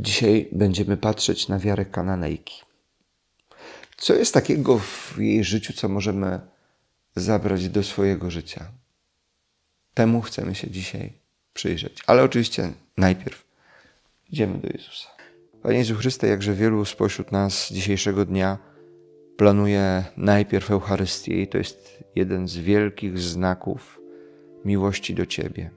Dzisiaj będziemy patrzeć na wiarę Kananejki. Co jest takiego w jej życiu, co możemy zabrać do swojego życia? Temu chcemy się dzisiaj przyjrzeć. Ale oczywiście najpierw idziemy do Jezusa. Panie Jezu Chryste, jakże wielu spośród nas dzisiejszego dnia planuje najpierw Eucharystię i to jest jeden z wielkich znaków miłości do Ciebie.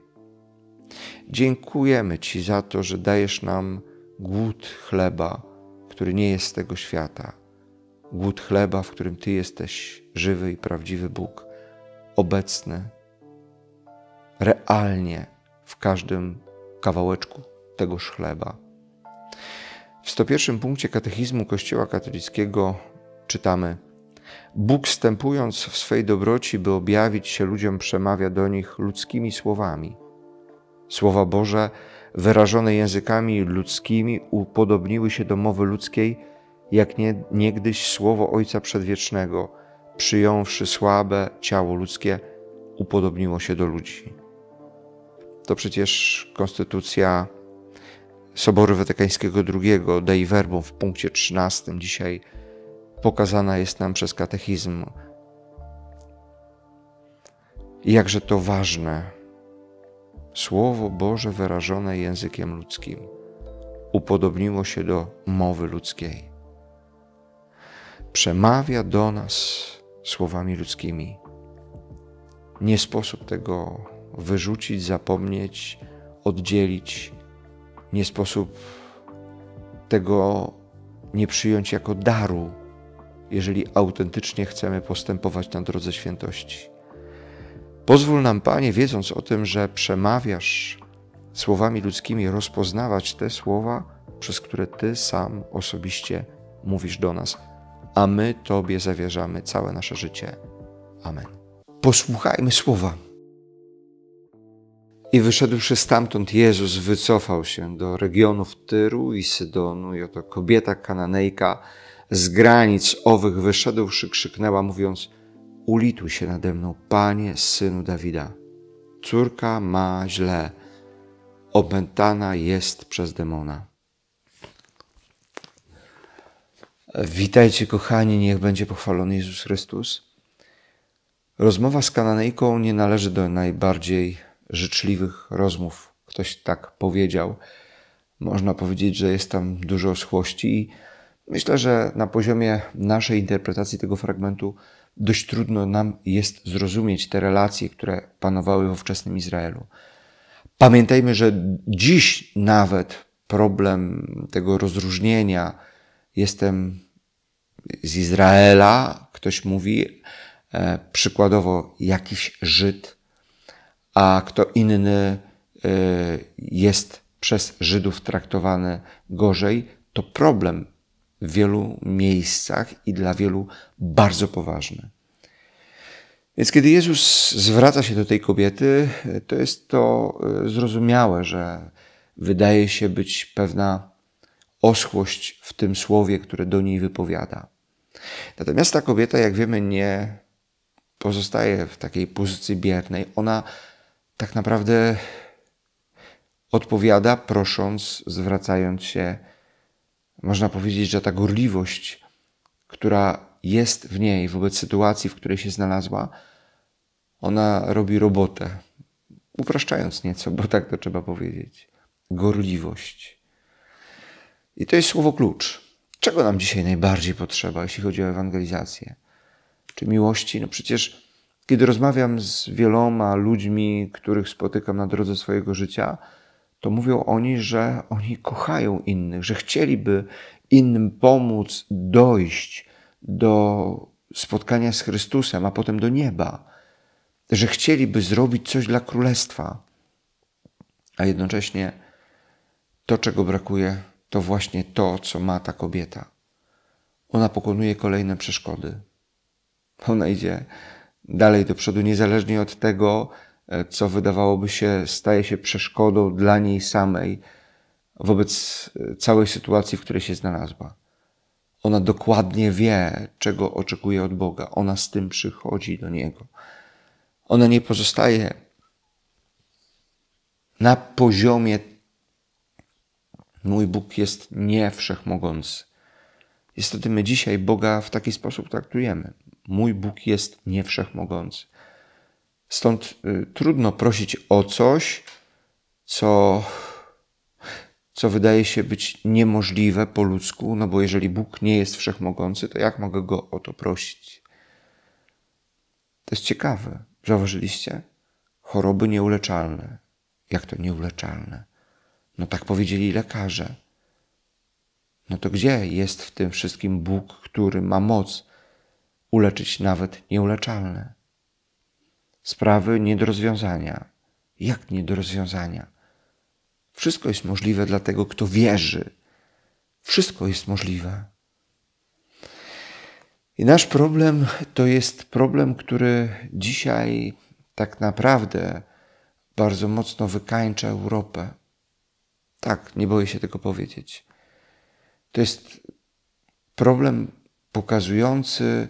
Dziękujemy Ci za to, że dajesz nam głód chleba, który nie jest z tego świata, głód chleba, w którym Ty jesteś żywy i prawdziwy Bóg, obecny realnie w każdym kawałeczku tegoż chleba. W 101 punkcie katechizmu Kościoła katolickiego czytamy: Bóg wstępując w swej dobroci, by objawić się ludziom, przemawia do nich ludzkimi słowami. Słowa Boże wyrażone językami ludzkimi, upodobniły się do mowy ludzkiej, jak nie, niegdyś słowo Ojca Przedwiecznego, przyjąwszy słabe ciało ludzkie, upodobniło się do ludzi. To przecież konstytucja Soboru Watykańskiego II, Dei Verbum w punkcie 13 dzisiaj pokazana jest nam przez katechizm. jakże to ważne Słowo Boże wyrażone językiem ludzkim upodobniło się do mowy ludzkiej. Przemawia do nas słowami ludzkimi. Nie sposób tego wyrzucić, zapomnieć, oddzielić. Nie sposób tego nie przyjąć jako daru, jeżeli autentycznie chcemy postępować na drodze świętości. Pozwól nam, Panie, wiedząc o tym, że przemawiasz słowami ludzkimi, rozpoznawać te słowa, przez które Ty sam osobiście mówisz do nas, a my Tobie zawierzamy całe nasze życie. Amen. Posłuchajmy słowa. I wyszedłszy stamtąd, Jezus wycofał się do regionów Tyru i Sydonu, i oto kobieta kananejka z granic owych wyszedłszy krzyknęła, mówiąc – Ulituj się nade mną, Panie, synu Dawida. Córka ma źle, opętana jest przez demona. Witajcie, kochani, niech będzie pochwalony Jezus Chrystus. Rozmowa z Kananejką nie należy do najbardziej życzliwych rozmów. Ktoś tak powiedział. Można powiedzieć, że jest tam dużo schłości i myślę, że na poziomie naszej interpretacji tego fragmentu dość trudno nam jest zrozumieć te relacje, które panowały w ówczesnym Izraelu. Pamiętajmy, że dziś nawet problem tego rozróżnienia jestem z Izraela, ktoś mówi e, przykładowo jakiś Żyd, a kto inny e, jest przez Żydów traktowany gorzej, to problem w wielu miejscach i dla wielu bardzo poważne. Więc kiedy Jezus zwraca się do tej kobiety, to jest to e, zrozumiałe, że wydaje się być pewna oschłość w tym słowie, które do niej wypowiada. Natomiast ta kobieta, jak wiemy, nie pozostaje w takiej pozycji biernej. Ona tak naprawdę odpowiada, prosząc, zwracając się można powiedzieć, że ta gorliwość, która jest w niej wobec sytuacji, w której się znalazła, ona robi robotę. Upraszczając nieco, bo tak to trzeba powiedzieć. Gorliwość. I to jest słowo klucz. Czego nam dzisiaj najbardziej potrzeba, jeśli chodzi o ewangelizację? Czy miłości? No przecież, kiedy rozmawiam z wieloma ludźmi, których spotykam na drodze swojego życia, to mówią oni, że oni kochają innych, że chcieliby innym pomóc dojść do spotkania z Chrystusem, a potem do nieba, że chcieliby zrobić coś dla Królestwa, a jednocześnie to, czego brakuje, to właśnie to, co ma ta kobieta. Ona pokonuje kolejne przeszkody. Ona idzie dalej do przodu, niezależnie od tego, E, co wydawałoby się staje się przeszkodą dla niej samej wobec e, całej sytuacji, w której się znalazła. Ona dokładnie wie, czego oczekuje od Boga. Ona z tym przychodzi do Niego. Ona nie pozostaje na poziomie mój Bóg jest nie wszechmogący. Niestety my dzisiaj Boga w taki sposób traktujemy. Mój Bóg jest nie wszechmogący. Stąd y, trudno prosić o coś, co, co wydaje się być niemożliwe po ludzku, no bo jeżeli Bóg nie jest wszechmogący, to jak mogę go o to prosić? To jest ciekawe. Zauważyliście? Choroby nieuleczalne. Jak to nieuleczalne? No tak powiedzieli lekarze. No to gdzie jest w tym wszystkim Bóg, który ma moc uleczyć nawet nieuleczalne? Sprawy nie do rozwiązania. Jak nie do rozwiązania? Wszystko jest możliwe dla tego, kto wierzy. Wszystko jest możliwe. I nasz problem to jest problem, który dzisiaj tak naprawdę bardzo mocno wykańcza Europę. Tak, nie boję się tego powiedzieć. To jest problem pokazujący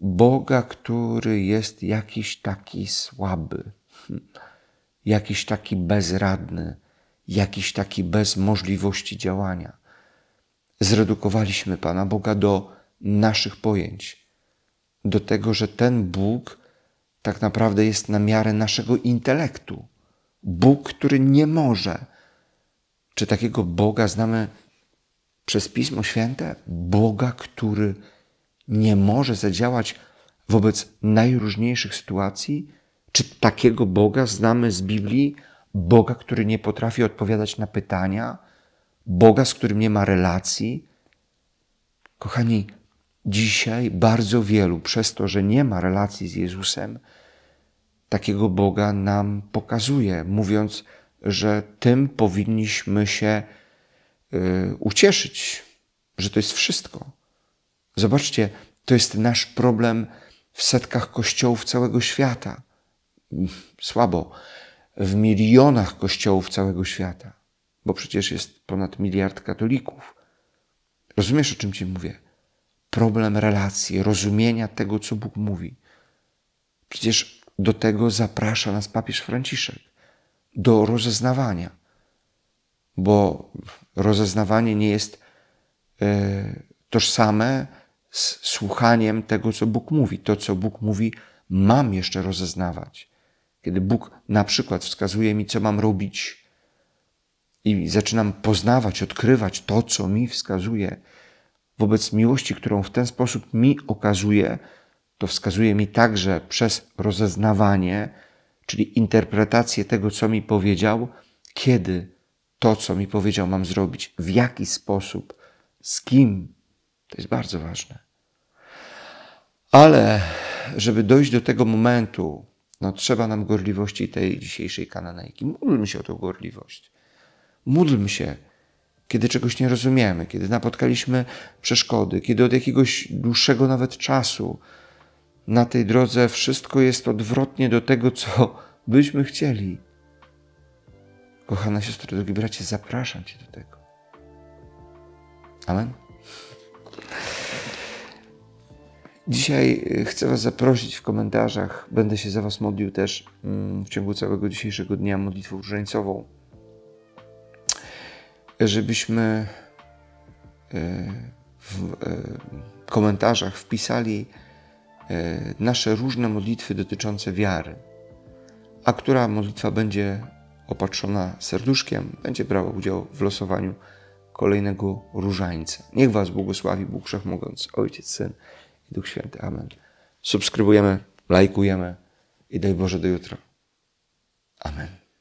Boga, który jest jakiś taki słaby, jakiś taki bezradny, jakiś taki bez możliwości działania. Zredukowaliśmy Pana Boga do naszych pojęć, do tego, że ten Bóg tak naprawdę jest na miarę naszego intelektu. Bóg, który nie może. Czy takiego Boga znamy przez Pismo Święte? Boga, który nie może zadziałać wobec najróżniejszych sytuacji? Czy takiego Boga znamy z Biblii? Boga, który nie potrafi odpowiadać na pytania? Boga, z którym nie ma relacji? Kochani, dzisiaj bardzo wielu, przez to, że nie ma relacji z Jezusem, takiego Boga nam pokazuje, mówiąc, że tym powinniśmy się y, ucieszyć, że to jest wszystko. Zobaczcie, to jest nasz problem w setkach kościołów całego świata. Słabo. W milionach kościołów całego świata. Bo przecież jest ponad miliard katolików. Rozumiesz, o czym ci mówię? Problem relacji, rozumienia tego, co Bóg mówi. Przecież do tego zaprasza nas papież Franciszek. Do rozeznawania. Bo rozeznawanie nie jest yy, tożsame z słuchaniem tego, co Bóg mówi. To, co Bóg mówi, mam jeszcze rozeznawać. Kiedy Bóg na przykład wskazuje mi, co mam robić, i zaczynam poznawać, odkrywać to, co mi wskazuje, wobec miłości, którą w ten sposób mi okazuje, to wskazuje mi także przez rozeznawanie, czyli interpretację tego, co mi powiedział, kiedy to, co mi powiedział, mam zrobić, w jaki sposób, z kim to jest bardzo ważne. Ale żeby dojść do tego momentu, no trzeba nam gorliwości tej dzisiejszej Kananejki. Módlmy się o tą gorliwość. Módlmy się, kiedy czegoś nie rozumiemy, kiedy napotkaliśmy przeszkody, kiedy od jakiegoś dłuższego nawet czasu na tej drodze wszystko jest odwrotnie do tego, co byśmy chcieli. Kochana siostro, drogi bracie, zapraszam Cię do tego. Amen. Dzisiaj y, chcę Was zaprosić w komentarzach. Będę się za Was modlił też mm, w ciągu całego dzisiejszego dnia modlitwą różańcową. Żebyśmy y, w y, komentarzach wpisali nasze różne modlitwy dotyczące wiary, a która modlitwa będzie opatrzona serduszkiem, będzie brała udział w losowaniu kolejnego różańca. Niech Was błogosławi Bóg Wszechmogący, Ojciec, Syn i Duch Święty. Amen. Subskrybujemy, lajkujemy i daj Boże do jutra. Amen.